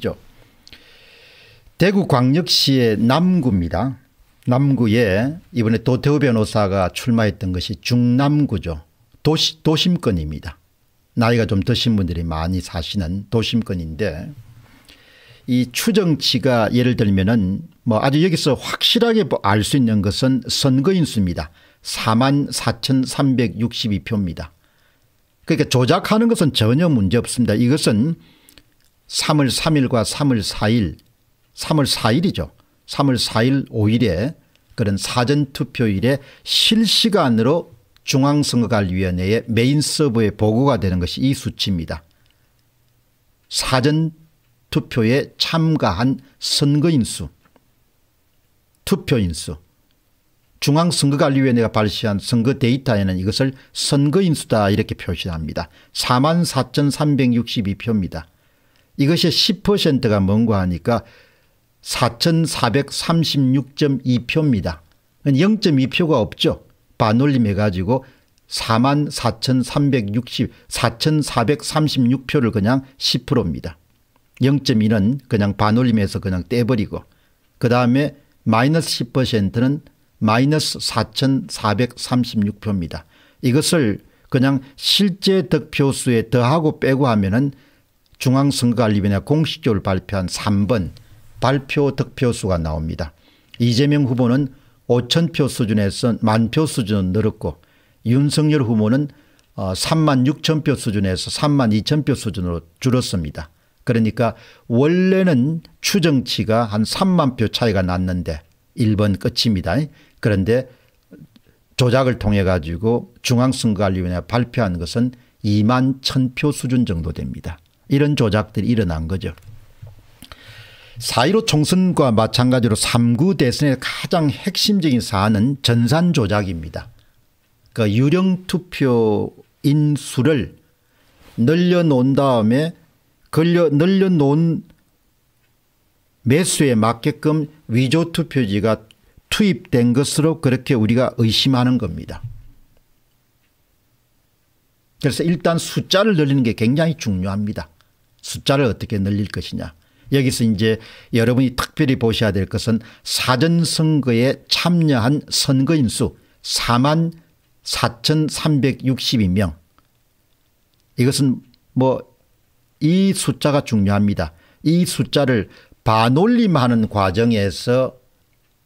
죠 대구 광역시의 남구입니다. 남구에 이번에 도태우 변호사가 출마했던 것이 중남구죠. 도시, 도심권입니다. 나이가 좀 드신 분들이 많이 사시는 도심권인데 이 추정치가 예를 들면은 뭐 아주 여기서 확실하게 뭐 알수 있는 것은 선거인 수입니다. 4만 4,362표입니다. 그러니까 조작하는 것은 전혀 문제 없습니다. 이것은 3월 3일과 3월 4일 3월 4일이죠. 3월 4일 5일에 그런 사전투표일에 실시간으로 중앙선거관리위원회의 메인 서버에 보고가 되는 것이 이 수치입니다. 사전투표에 참가한 선거인수, 투표인수, 중앙선거관리위원회가 발시한 선거 데이터에는 이것을 선거인수다 이렇게 표시합니다. 44,362표입니다. 이것의 10%가 뭔가 하니까 4,436.2표입니다. 0.2표가 없죠. 반올림해 가지고 44,360, 4,436표를 그냥 10%입니다. 0.2는 그냥 반올림해서 그냥 떼버리고 그 다음에 마이너스 10%는 마이너스 4,436표입니다. 이것을 그냥 실제 득표수에 더하고 빼고 하면은 중앙선거관리위원회 공식적으로 발표한 3번 발표 득표수가 나옵니다. 이재명 후보는 5천 표 수준에서 만표 수준 늘었고 윤석열 후보는 3만 어, 6천 표 수준에서 3만 2천 표 수준으로 줄었습니다. 그러니까 원래는 추정치가 한 3만 표 차이가 났는데 1번 끝입니다. 그런데 조작을 통해 가지고 중앙선거관리위원회 발표한 것은 2만 1000표 수준 정도 됩니다. 이런 조작들이 일어난 거죠. 4.15 총선과 마찬가지로 3구 대선의 가장 핵심적인 사안은 전산 조작입니다. 그 유령 투표 인수를 늘려놓은 다음에 걸려 늘려놓은 매수에 맞게끔 위조 투표지가 투입된 것으로 그렇게 우리가 의심하는 겁니다. 그래서 일단 숫자를 늘리는 게 굉장히 중요합니다. 숫자를 어떻게 늘릴 것이냐. 여기서 이제 여러분이 특별히 보셔야 될 것은 사전선거에 참여한 선거인 수 4만 4,362명. 이것은 뭐 이 숫자가 중요합니다. 이 숫자를 반올림하는 과정에서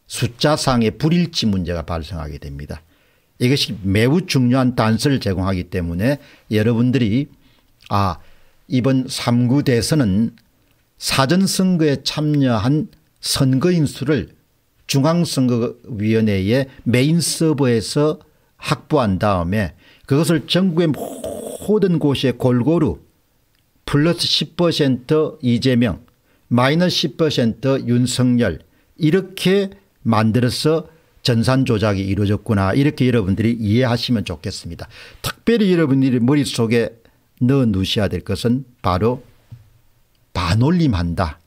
숫자상의 불일치 문제가 발생하게 됩니다. 이것이 매우 중요한 단서를 제공하기 때문에 여러분들이 아 이번 3구 대선은 사전선거에 참여한 선거인 수를 중앙선거위원회의 메인 서버에서 확보한 다음에 그것을 전국의 모든 곳에 골고루 플러스 10% 이재명 마이너스 10% 윤석열 이렇게 만들어서 전산 조작이 이루어졌구나 이렇게 여러분들이 이해하시면 좋겠습니다. 특별히 여러분들이 머릿속에 넣어 놓으셔야 될 것은 바로 반올림한다.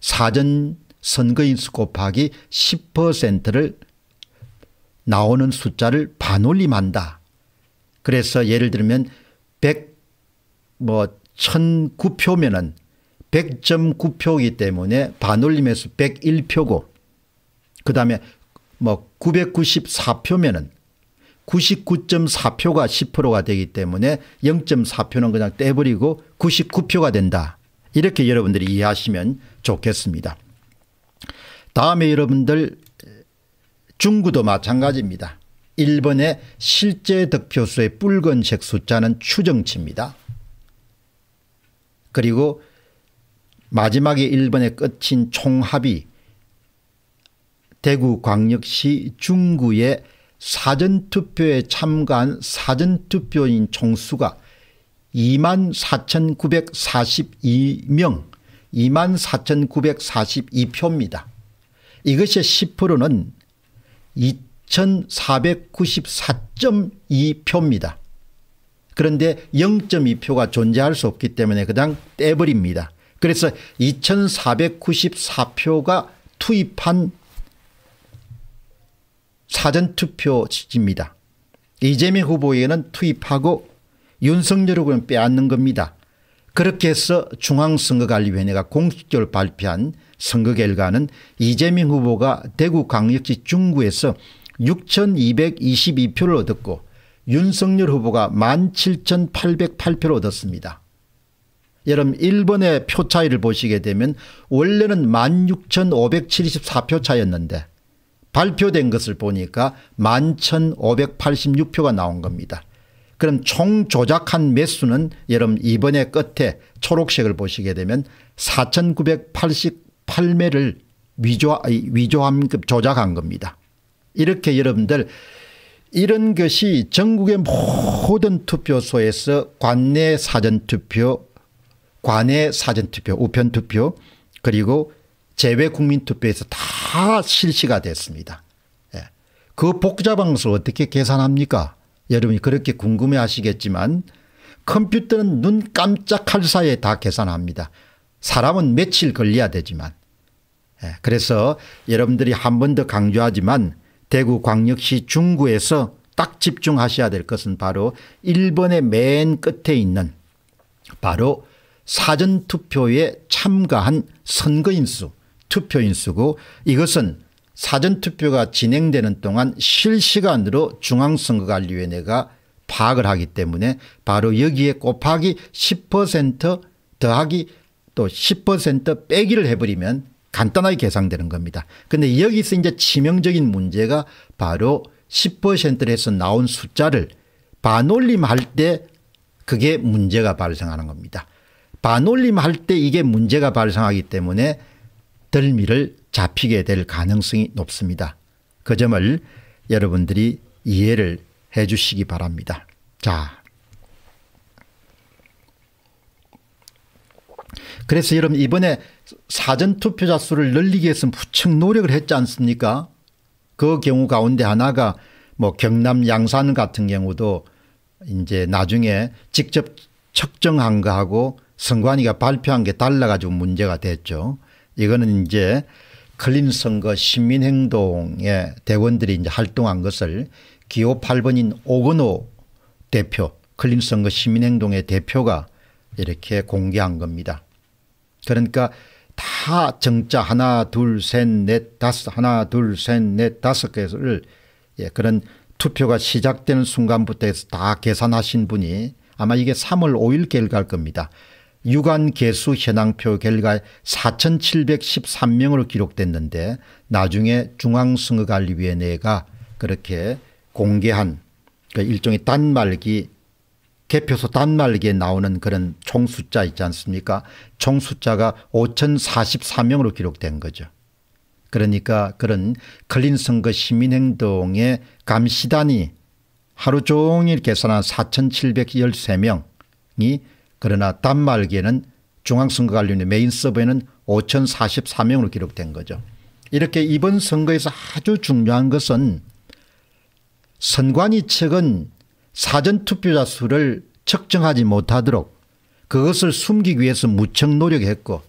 사전 선거인수 곱하기 10%를 나오는 숫자를 반올림한다. 그래서 예를 들면 100, 뭐, 1009표면은 100.9표이기 때문에 반올림에서 101표고, 그 다음에 뭐, 994표면은 99.4표가 10%가 되기 때문에 0.4표는 그냥 떼버리고 99표가 된다. 이렇게 여러분들이 이해하시면 좋겠습니다. 다음에 여러분들 중구도 마찬가지입니다. 1번의 실제 득표수의 붉은색 숫자는 추정치입니다. 그리고 마지막에 1번의 끝인 총합이 대구광역시 중구의 사전투표에 참가한 사전투표인 총수가 2만 4,942명 2만 4,942표입니다. 이것의 10%는 2,494.2표입니다. 그런데 0.2표가 존재할 수 없기 때문에 그당 떼버립니다. 그래서 2,494표가 투입한 사전투표 지지입니다. 이재명 후보에게는 투입하고 윤석열 후보는 빼앗는 겁니다. 그렇게 해서 중앙선거관리위원회가 공식적으로 발표한 선거 결과는 이재명 후보가 대구 광역시 중구에서 6,222표를 얻었고 윤석열 후보가 17,808표를 얻었습니다. 여러분 일본의 표 차이를 보시게 되면 원래는 16,574표 차였는데 발표된 것을 보니까 11,586표가 나온 겁니다. 그럼 총 조작한 매수는 여러분 이번에 끝에 초록색을 보시게 되면 4,988매를 위조, 위조함 조작한 겁니다. 이렇게 여러분들 이런 것이 전국의 모든 투표소에서 관내 사전투표, 관내 사전투표, 우편투표 그리고 재외 국민투표에서 다 실시가 됐습니다. 예. 그 복잡한 것을 어떻게 계산합니까? 여러분이 그렇게 궁금해 하시겠지만 컴퓨터는 눈 깜짝할 사이에 다 계산합니다. 사람은 며칠 걸려야 되지만. 예. 그래서 여러분들이 한 번 더 강조하지만 대구 광역시 중구에서 딱 집중하셔야 될 것은 바로 1번의 맨 끝에 있는 바로 사전투표에 참가한 선거인수 투표인수고 이것은 사전투표가 진행되는 동안 실시간으로 중앙선거관리위원회가 파악을 하기 때문에 바로 여기에 곱하기 10% 더하기 또 10% 빼기를 해버리면 간단하게 계산되는 겁니다. 근데 여기서 이제 치명적인 문제가 바로 10%를 해서 나온 숫자를 반올림할 때 그게 문제가 발생하는 겁니다. 반올림할 때 이게 문제가 발생하기 때문에 들미를 잡히게 될 가능성이 높습니다. 그 점을 여러분들이 이해를 해 주시기 바랍니다. 자. 그래서 여러분 이번에 사전투표자 수를 늘리기 위해서 무척 노력을 했지 않습니까? 그 경우 가운데 하나가 뭐 경남 양산 같은 경우도 이제 나중에 직접 측정한 거하고 선관위가 발표한 게 달라가지고 문제가 됐죠. 이거는 이제 클린 선거 시민행동의 대원들이 이제 활동한 것을 기호 8번인 오건호 대표 클린 선거 시민행동의 대표가 이렇게 공개한 겁니다. 그러니까 다 정자 하나 둘셋넷 다섯 하나 둘셋넷 다섯 개를 예, 그런 투표가 시작되는 순간부터 해서 다 계산하신 분이 아마 이게 3월 5일 결과일 겁니다. 유관 개수 현황표 결과 4,713명으로 기록됐는데 나중에 중앙선거관리위원회가 그렇게 공개한 그 일종의 단말기 개표소 단말기에 나오는 그런 총 숫자 있지 않습니까 총 숫자가 5,044명으로 기록된 거죠. 그러니까 그런 클린 선거 시민행동의 감시단이 하루 종일 계산한 4,713명이 그러나 단말기에는 중앙선거관리위원회 메인 서버에는 5,044명으로 기록된 거죠. 이렇게 이번 선거에서 아주 중요한 것은 선관위 측은 사전투표자 수를 측정하지 못하도록 그것을 숨기기 위해서 무척 노력했고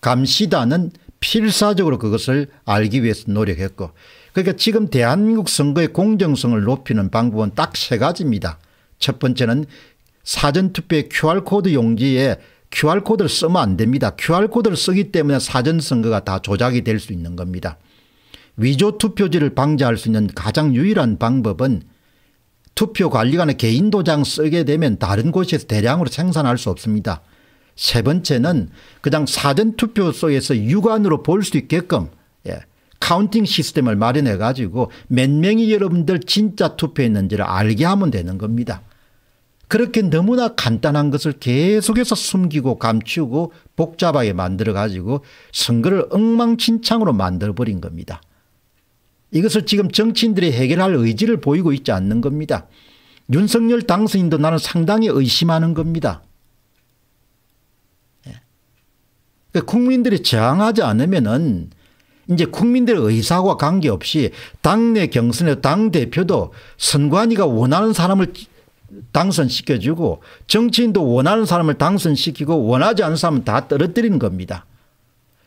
감시단은 필사적으로 그것을 알기 위해서 노력했고 그러니까 지금 대한민국 선거의 공정성을 높이는 방법은 딱 세 가지입니다. 첫 번째는 사전투표의 QR코드 용지에 QR코드를 쓰면 안 됩니다. QR코드를 쓰기 때문에 사전선거가 다 조작이 될 수 있는 겁니다. 위조 투표지를 방지할 수 있는 가장 유일한 방법은 투표관리관의 개인 도장 쓰게 되면 다른 곳에서 대량으로 생산할 수 없습니다. 세 번째는 그냥 사전투표속에서 육안으로 볼 수 있게끔 예, 카운팅 시스템을 마련해 가지고 몇 명이 여러분들 진짜 투표했는지를 알게 하면 되는 겁니다. 그렇게 너무나 간단한 것을 계속해서 숨기고 감추고 복잡하게 만들어 가지고 선거를 엉망진창으로 만들어버린 겁니다. 이것을 지금 정치인들이 해결할 의지를 보이고 있지 않는 겁니다. 윤석열 당선인도 나는 상당히 의심하는 겁니다. 예. 그러니까 국민들이 저항하지 않으면은 이제 국민들의 의사와 관계없이 당내 경선에 당대표도 선관위가 원하는 사람을 당선시켜주고 정치인도 원하는 사람을 당선시키고 원하지 않는 사람은 다 떨어뜨리는 겁니다.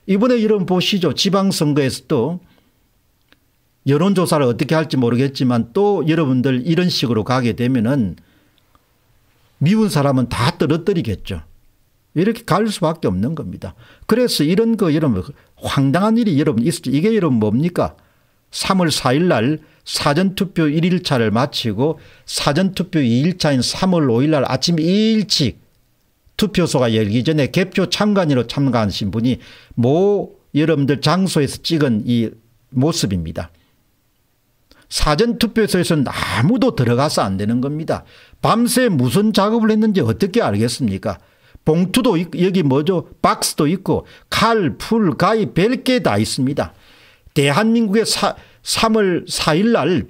이번에 이런 보시죠. 지방선거에서도 여론조사를 어떻게 할지 모르겠지만 또 여러분들 이런 식으로 가게 되면은 미운 사람은 다 떨어뜨리겠죠. 이렇게 갈 수밖에 없는 겁니다. 그래서 이런 거 여러분 황당한 일이 여러분 있었죠. 이게 여러분 뭡니까? 3월 4일 날 사전투표 1일차를 마치고 사전투표 2일차인 3월 5일 날 아침 일찍 투표소가 열기 전에 개표 참관으로 참가하신 분이 모 여러분들 장소에서 찍은 이 모습입니다. 사전투표소에서는 아무도 들어가서 안 되는 겁니다. 밤새 무슨 작업을 했는지 어떻게 알겠습니까? 봉투도 여기 뭐죠? 박스도 있고 칼, 풀, 가위, 별개다 있습니다. 대한민국의 사, 3월 4일 날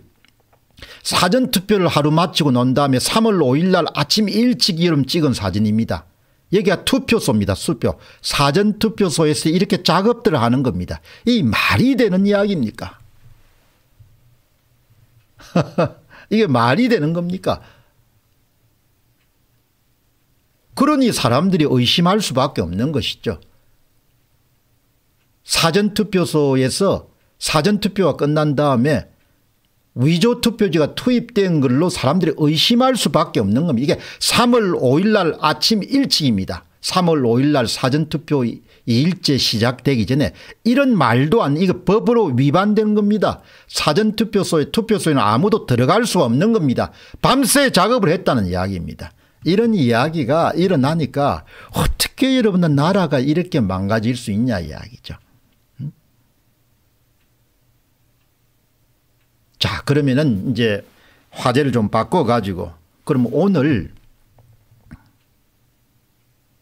사전투표를 하루 마치고 논 다음에 3월 5일 날 아침 일찍 이름 찍은 사진입니다. 여기가 투표소입니다. 수표. 사전투표소에서 이렇게 작업들을 하는 겁니다. 이 말이 되는 이야기입니까? 이게 말이 되는 겁니까? 그러니 사람들이 의심할 수밖에 없는 것이죠. 사전투표소에서 사전투표가 끝난 다음에 위조투표지가 투입된 걸로 사람들이 의심할 수밖에 없는 겁니다. 이게 3월 5일 날 아침 일찍입니다. 3월 5일 날 사전투표 일제 시작되기 전에 이런 말도 안 이거 법으로 위반된 겁니다. 사전투표소에 투표소에는 아무도 들어갈 수 없는 겁니다. 밤새 작업을 했다는 이야기입니다. 이런 이야기가 일어나니까 어떻게 여러분들 나라가 이렇게 망가질 수 있냐 이야기죠. 자, 그러면은 이제 화제를 좀 바꿔 가지고 그럼 오늘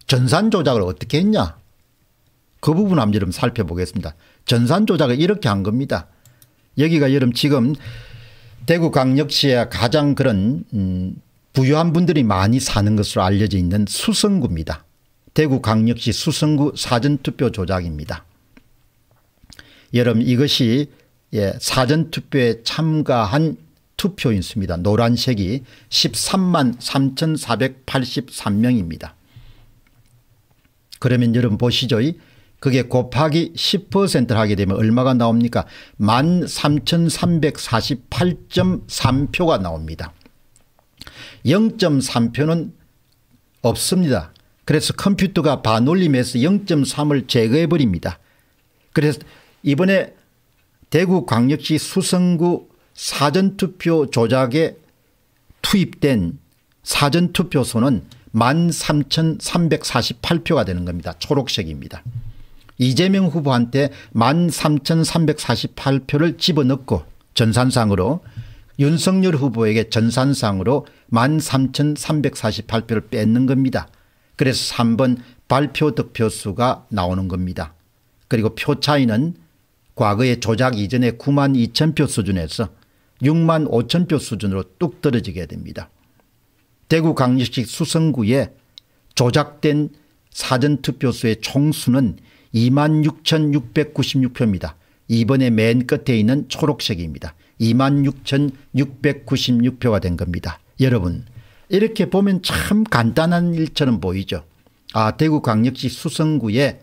전산 조작을 어떻게 했냐 그 부분 한번 여좀 살펴보겠습니다. 전산 조작을 이렇게 한 겁니다. 여기가 여름 지금 대구 광역시에 가장 그런 음 부유한 분들이 많이 사는 것으로 알려져 있는 수성구입니다. 대구 광역시 수성구 사전투표 조작입니다. 여러분 이것이 예, 사전투표에 참가한 투표 인수입니다. 노란색이 13만 3483명입니다. 그러면 여러분 보시죠. 그게 곱하기 10%를 하게 되면 얼마가 나옵니까 13,348.3표가 나옵니다. 0.3표는 없습니다. 그래서 컴퓨터가 반올림해서 0.3을 제거해버립니다. 그래서 이번에 대구광역시 수성구 사전투표 조작에 투입된 사전투표소는 13,348표가 되는 겁니다. 초록색입니다. 이재명 후보한테 13,348표를 집어넣고 전산상으로 윤석열 후보에게 전산상으로 13,348표를 뺏는 겁니다. 그래서 3번 발표 득표수가 나오는 겁니다. 그리고 표 차이는 과거의 조작 이전에 9만 2천 표 수준에서 6만 5천 표 수준으로 뚝 떨어지게 됩니다. 대구 강력시 수성구에 조작된 사전투표수의 총수는 26,696표입니다. 이번에 맨 끝에 있는 초록색입니다. 26,696표가 된 겁니다. 여러분 이렇게 보면 참 간단한 일처럼 보이죠. 아 대구 강력시 수성구에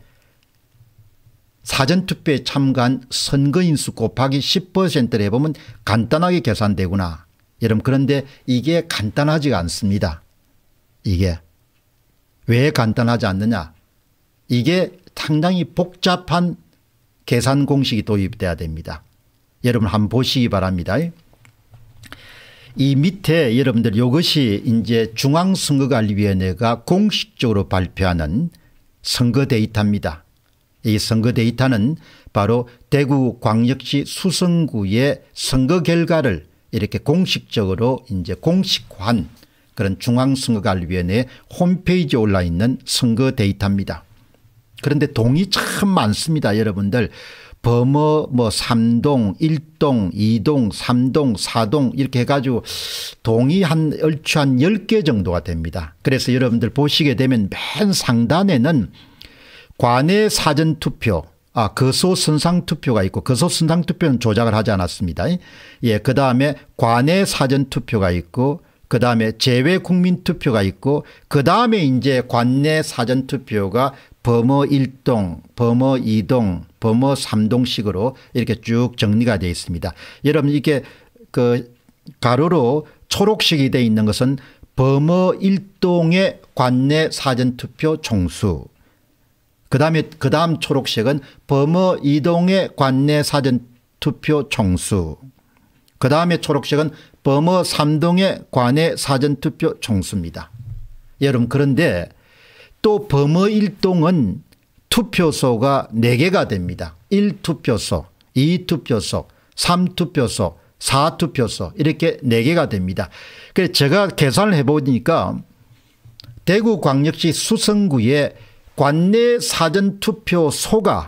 사전투표에 참가한 선거인 수 곱하기 10%를 해보면 간단하게 계산되구나. 여러분 그런데 이게 간단하지가 않습니다. 이게. 왜 간단하지 않느냐. 이게 상당히 복잡한 계산 공식이 도입돼야 됩니다. 여러분 한번 보시기 바랍니다. 이 밑에 여러분들 이것이 이제 중앙선거관리위원회가 공식적으로 발표하는 선거 데이터입니다. 이 선거 데이터는 바로 대구광역시 수성구의 선거 결과를 이렇게 공식적으로 이제 공식화한 그런 중앙선거관리위원회 홈페이지에 올라 있는 선거 데이터입니다. 그런데 동이 참 많습니다. 여러분들 범어 뭐 3동 1동 2동 3동 4동 이렇게 해가지고 동이 한 얼추 한 10개 정도가 됩니다. 그래서 여러분들 보시게 되면 맨 상단에는 관외 사전투표 아, 거소 선상 투표가 있고 거소 선상 투표는 조작을 하지 않았습니다. 예, 그 다음에 관외 사전 투표가 있고 그 다음에 제외 국민 투표가 있고 그 다음에 이제 관내 사전 투표가 범어 1동, 범어 2동, 범어 3동식으로 이렇게 쭉 정리가 되어 있습니다. 여러분 이게 렇그 가로로 초록식이 되어 있는 것은 범어 1동의 관내 사전 투표 총수 그 다음에 그 다음 초록색은 범어 이동의 관내 사전 투표 총수. 그 다음에 초록색은 범어 3동의 관내 사전 투표 총수입니다. 여러분 그런데 또 범어 1동은 투표소가 4개가 됩니다. 1투표소, 2투표소, 3투표소, 4투표소 이렇게 4개가 됩니다. 그래서 제가 계산을 해보니까 대구광역시 수성구에 관내 사전투표소가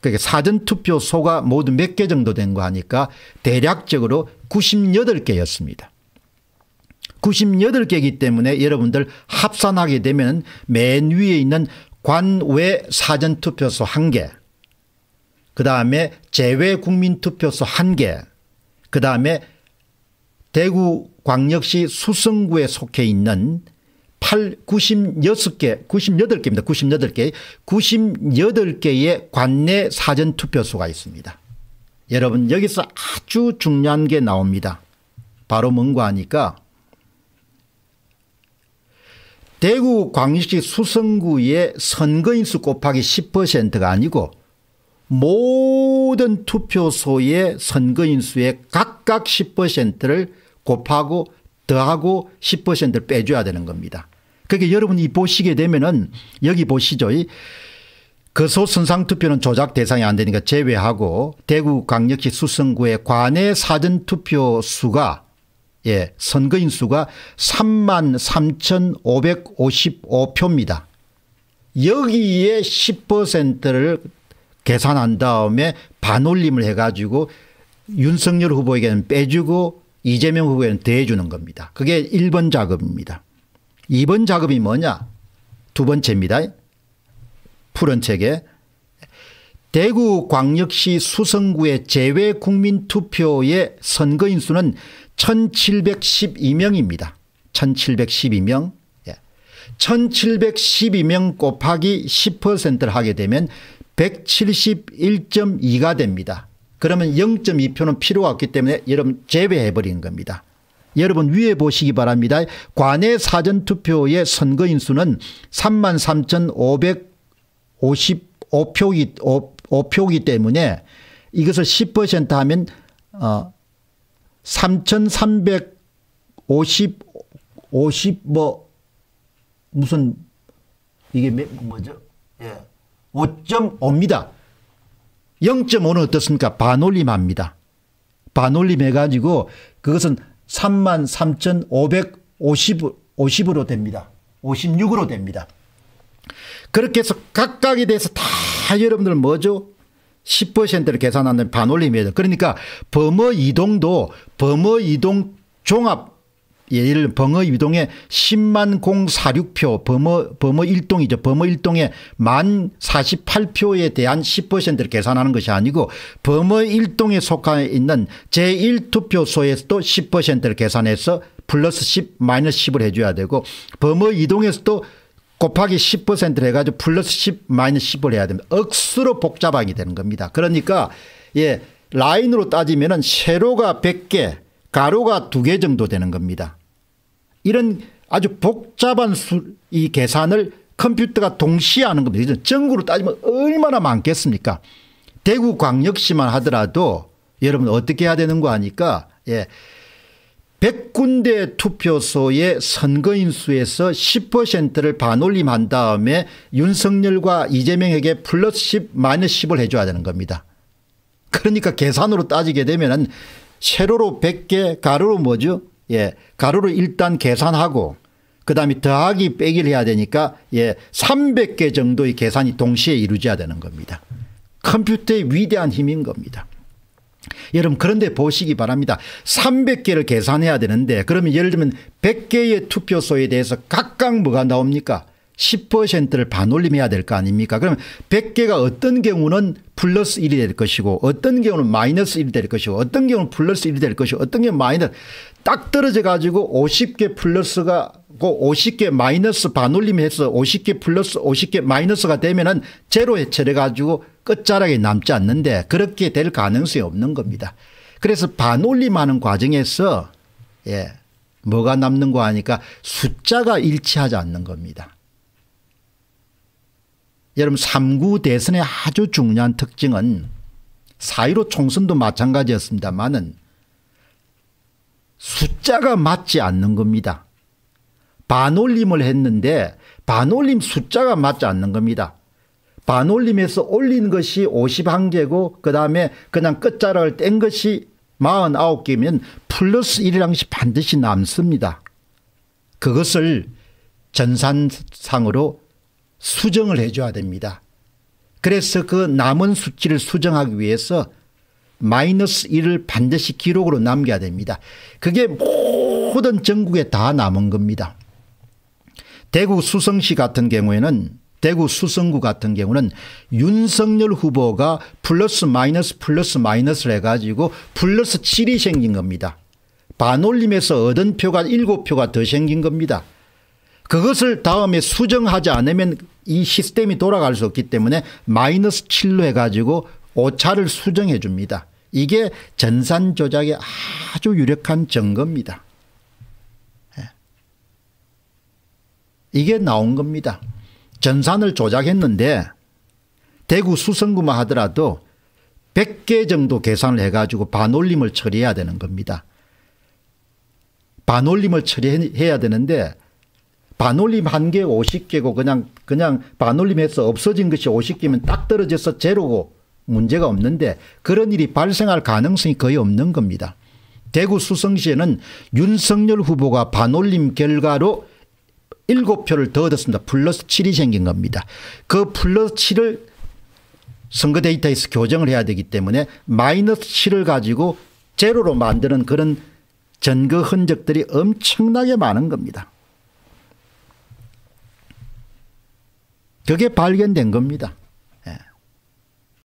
그러 그러니까 사전투표소가 모두 몇 개 정도 된 거 하니까 대략적으로 98개였습니다. 98개이기 때문에 여러분들 합산하게 되면 맨 위에 있는 관외 사전투표소 1개 그 다음에 제외 국민투표소 1개 그 다음에 대구광역시 수성구에 속해 있는 8, 96개, 98개입니다. 98개. 98개의 관내 사전투표소가 있습니다. 여러분 여기서 아주 중요한 게 나옵니다. 바로 뭔가 하니까 대구 광역시 수성구의 선거인수 곱하기 10%가 아니고 모든 투표소의 선거인수의 각각 10%를 곱하고 더하고 10%를 빼줘야 되는 겁니다. 그게 여러분이 보시게 되면은 여기 보시죠. 거소 선상 투표는 조작 대상이 안 되니까 제외하고 대구 강력시 수성구의 관내 사전 투표 수가 예, 선거인 수가 3만 3,555표입니다. 여기에 10%를 계산한 다음에 반올림을 해가지고 윤석열 후보에게는 빼주고 이재명 후보에게는 대해주는 겁니다. 그게 1번 작업입니다. 2번 작업이 뭐냐? 두 번째입니다. 푸른 책에 대구 광역시 수성구의 재외 국민투표의 선거인 수는 1712명입니다. 1712명. 1712명 예. 곱하기 10%를 하게 되면 171.2가 됩니다. 그러면 0.2표는 필요 없기 때문에 여러분 제외해버리 겁니다. 여러분 위에 보시기 바랍니다. 관내 사전투표의 선거인 수는 33,555표이기 5표기 때문에 이것을 10% 하면 어3,350 50 뭐 무슨 이게 뭐죠? 예. 5.5입니다. 0.5는 어떻습니까? 반올림합니다. 반올림해가지고 그것은 33,550으로 됩니다. 56으로 됩니다. 그렇게 해서 각각에 대해서 다 여러분들 뭐죠? 10%를 계산하는 반올림이에요. 그러니까 범어 이동도 범어 이동 종합 예를 범어 위동에 10만 046표 범어 범어 1동이죠. 범어 1동에 만 48표에 대한 10%를 계산하는 것이 아니고 범어 1동에 속해 있는 제1투표소에서도 10%를 계산해서 플러스 10 마이너스 10을 해줘야 되고 범어 2동에서도 곱하기 10%를 해가지고 플러스 10 마이너스 10을 해야 됩니다. 억수로 복잡하게 되는 겁니다. 그러니까 예 라인으로 따지면 은 세로가 100개 가로가두개 정도 되는 겁니다. 이런 아주 복잡한 수, 이 계산을 컴퓨터가 동시에 하는 겁니다. 전국으로 따지면 얼마나 많겠습니까? 대구 광역시만 하더라도 여러분 어떻게 해야 되는 거 아니까 예. 100군데 투표소의 선거인 수에서 10%를 반올림한 다음에 윤석열과 이재명에게 플러스 10 마이너스 10을 해줘야 되는 겁니다. 그러니까 계산으로 따지게 되면 세로로 100개 가로로 뭐죠? 예. 가로로 일단 계산하고 그 다음에 더하기 빼기를 해야 되니까 예, 300개 정도의 계산이 동시에 이루어져야 되는 겁니다. 컴퓨터의 위대한 힘인 겁니다. 여러분 그런데 보시기 바랍니다. 300개를 계산해야 되는데 그러면 예를 들면 100개의 투표소에 대해서 각각 뭐가 나옵니까? 10%를 반올림해야 될 거 아닙니까? 그러면 100개가 어떤 경우는 플러스 1이 될 것이고 어떤 경우는 마이너스 1이 될 것이고 어떤 경우는 플러스 1이 될 것이고 어떤 경우는 마이너스 딱 떨어져 가지고 50개 플러스가 50개 그 마이너스 반올림해서 50개 플러스 50개 마이너스가 되면은 제로에 처해 가지고 끝자락에 남지 않는데 그렇게 될 가능성이 없는 겁니다. 그래서 반올림하는 과정에서 예 뭐가 남는 거 하니까 숫자가 일치하지 않는 겁니다. 여러분 3구 대선의 아주 중요한 특징은 4.15 총선도 마찬가지였습니다만은 숫자가 맞지 않는 겁니다. 반올림을 했는데 반올림 숫자가 맞지 않는 겁니다. 반올림에서 올린 것이 51개고 그 다음에 그냥 끝자락을 뗀 것이 49개면 플러스 1이랑씩 반드시 남습니다. 그것을 전산상으로 수정을 해줘야 됩니다. 그래서 그 남은 수치를 수정하기 위해서 마이너스 1을 반드시 기록으로 남겨야 됩니다. 그게 모든 전국에 다 남은 겁니다. 대구 수성시 같은 경우에는 대구 수성구 같은 경우는 윤석열 후보가 플러스 마이너스 플러스 마이너스를 해가지고 플러스 7이 생긴 겁니다. 반올림에서 얻은 표가 7표가 더 생긴 겁니다. 그것을 다음에 수정하지 않으면 이 시스템이 돌아갈 수 없기 때문에 마이너스 7로 해가지고 오차를 수정해 줍니다. 이게 전산 조작에 아주 유력한 증거입니다. 예. 이게 나온 겁니다. 전산을 조작했는데 대구 수성구만 하더라도 100개 정도 계산을 해가지고 반올림을 처리해야 되는 겁니다. 반올림을 처리해야 되는데 반올림 한 개 50개고 그냥 그냥 반올림해서 없어진 것이 50개면 딱 떨어져서 제로고 문제가 없는데 그런 일이 발생할 가능성이 거의 없는 겁니다. 대구 수성시에는 윤석열 후보가 반올림 결과로 7표를 더 얻었습니다. 플러스 7이 생긴 겁니다. 그 플러스 7을 선거 데이터에서 교정을 해야 되기 때문에 마이너스 7을 가지고 제로로 만드는 그런 전거 흔적들이 엄청나게 많은 겁니다. 그게 발견된 겁니다.